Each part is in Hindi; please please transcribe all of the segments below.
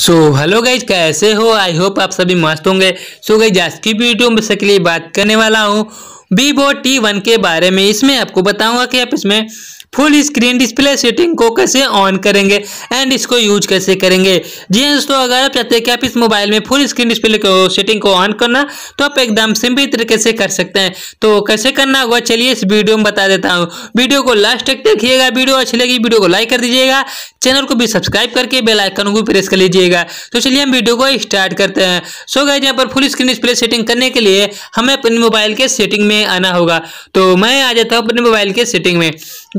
सो हेलो गाइज कैसे हो आई होप आप सभी मस्त होंगे सो गई आज की वीडियो में सबके लिए बात करने वाला हूँ वीवो टी वन के बारे में इसमें आपको बताऊंगा कि आप इसमें फुल स्क्रीन डिस्प्ले सेटिंग को कैसे ऑन करेंगे एंड इसको यूज कैसे करेंगे जी हाँ दोस्तों अगर आप चाहते हैं कि आप इस मोबाइल में फुल स्क्रीन डिस्प्ले को सेटिंग को ऑन करना तो आप एकदम सिंपल तरीके से कर सकते हैं तो कैसे करना होगा चलिए इस वीडियो में बता देता हूँ वीडियो को लास्ट तक देखिएगा वीडियो अच्छी लगी वीडियो को लाइक कर दीजिएगा चैनल को भी सब्सक्राइब करके बेल आइकन को प्रेस कर लीजिएगा तो चलिए हम वीडियो को स्टार्ट करते हैं सो गए यहाँ पर फुल स्क्रीन डिस्प्ले सेटिंग करने के लिए हमें अपने मोबाइल के सेटिंग में आना होगा तो मैं आ जाता हूँ अपने मोबाइल के सेटिंग में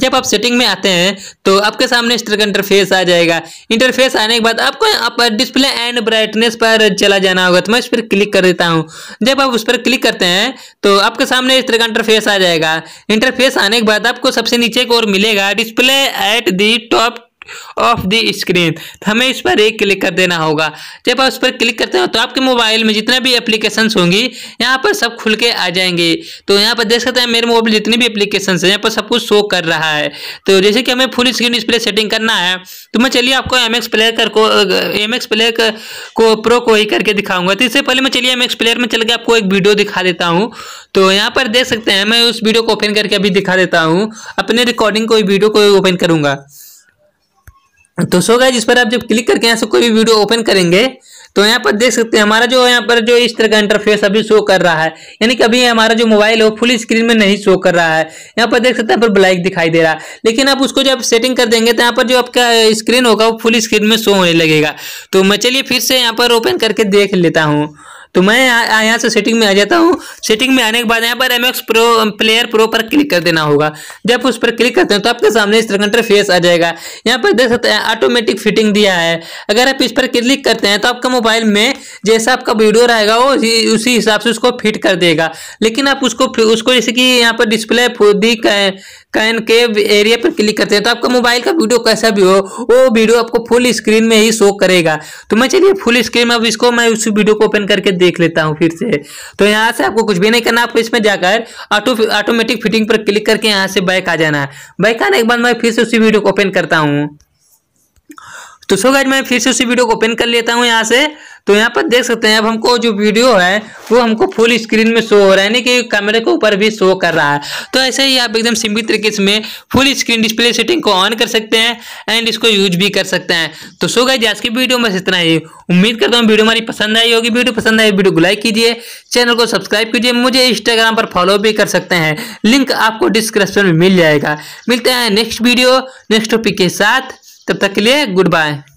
जब आप आप सेटिंग में आते हैं तो आपके सामने इस तरह का इंटरफेस आ जाएगा इंटरफेस आने के बाद आपको आप डिस्प्ले एंड ब्राइटनेस पर चला जाना होगा तो मैं इस पर क्लिक कर देता हूँ जब आप उस पर क्लिक करते हैं तो आपके सामने इस तरह का इंटरफेस आ जाएगा इंटरफेस आने के बाद आपको सबसे नीचे की ओर मिलेगा display at the top of the screen हमें इस पर एक क्लिक कर देना होगा जब आप उस पर क्लिक करते हो तो आपके मोबाइल में जितना भी एप्लीकेशन होंगी यहाँ पर सब खुल के आ जाएंगे तो यहाँ पर देख सकते हैं मेरे मोबाइल जितनी भी एप्लीकेशन है यहाँ पर सब कुछ शो कर रहा है तो जैसे कि हमें फुल स्क्रीन डिस्प्ले सेटिंग करना है तो मैं चलिए आपको एम एक्स प्लेयर कर को एम एक्स प्लेयर को प्रो को ही करके दिखाऊंगा तो इससे पहले मैं चलिए एम एक्स प्लेयर में चल के आपको एक वीडियो दिखा देता हूँ तो यहाँ पर देख सकते हैं मैं उस वीडियो को ओपन करके अभी दिखा देता हूँ अपने रिकॉर्डिंग को वीडियो को ओपन करूँगा तो सो गए जिस पर आप जब क्लिक करके यहाँ से कोई भी वीडियो ओपन करेंगे तो यहाँ पर देख सकते हैं हमारा जो यहाँ पर जो इस तरह का इंटरफेस अभी शो कर रहा है यानी कि अभी हमारा जो मोबाइल है वो फुल स्क्रीन में नहीं शो कर रहा है यहाँ पर देख सकते हैं पर ब्लैक दिखाई दे रहा है लेकिन आप उसको जब सेटिंग कर देंगे तो यहाँ पर जो आपका स्क्रीन होगा वो फुल स्क्रीन में शो होने लगेगा तो मैं चलिए फिर से यहाँ पर ओपन करके देख लेता हूँ तो मैं यहाँ से सेटिंग में आ जाता हूँ सेटिंग में आने के बाद यहाँ पर एम प्रो प्लेयर प्रो पर क्लिक कर देना होगा जब उस पर क्लिक करते हैं तो आपके सामने इस तरह का फेस आ जाएगा यहाँ पर देख सकते हैं ऑटोमेटिक फिटिंग दिया है अगर आप इस पर क्लिक करते हैं तो आपका मोबाइल में जैसा आपका वीडियो रहेगा वो उसी हिसाब से उसको फिट कर देगा लेकिन आप उसको उसको जैसे कि यहाँ पर डिस्प्ले दी के एरिया पर क्लिक करते हैं तो आपका मोबाइल का वीडियो कैसा भी हो वो वीडियो आपको फुल स्क्रीन में ही शो करेगा तो मैं चलिए फुल स्क्रीन में अब इसको मैं उस वीडियो को ओपन करके देख लेता हूँ फिर से तो यहाँ से आपको कुछ भी नहीं करना आपको इसमें जाकर ऑटो ऑटोमेटिक फिटिंग पर क्लिक करके यहाँ से बैक आ जाना है बैक आने के बाद मैं फिर से उसी वीडियो को ओपन करता हूँ तो सो गाइज मैं फिर से उसी वीडियो को ओपन कर लेता हूँ यहाँ से तो यहाँ पर देख सकते हैं अब हमको जो वीडियो है वो हमको फुल स्क्रीन में शो हो रहा है यानी कि कैमरे के ऊपर भी शो कर रहा है तो ऐसे ही आप एकदम सिंपल तरीके से फुल स्क्रीन डिस्प्ले सेटिंग को ऑन कर सकते हैं एंड इसको यूज भी कर सकते हैं तो सो गए आज की वीडियो में इतना ही उम्मीद करता हूँ वीडियो हमारी पसंद आई होगी वीडियो पसंद आई वीडियो को लाइक कीजिए चैनल को सब्सक्राइब कीजिए मुझे इंस्टाग्राम पर फॉलो भी कर सकते हैं लिंक आपको डिस्क्रिप्शन में मिल जाएगा मिलते हैं नेक्स्ट वीडियो नेक्स्ट टॉपिक के साथ तब तक के लिए गुड बाय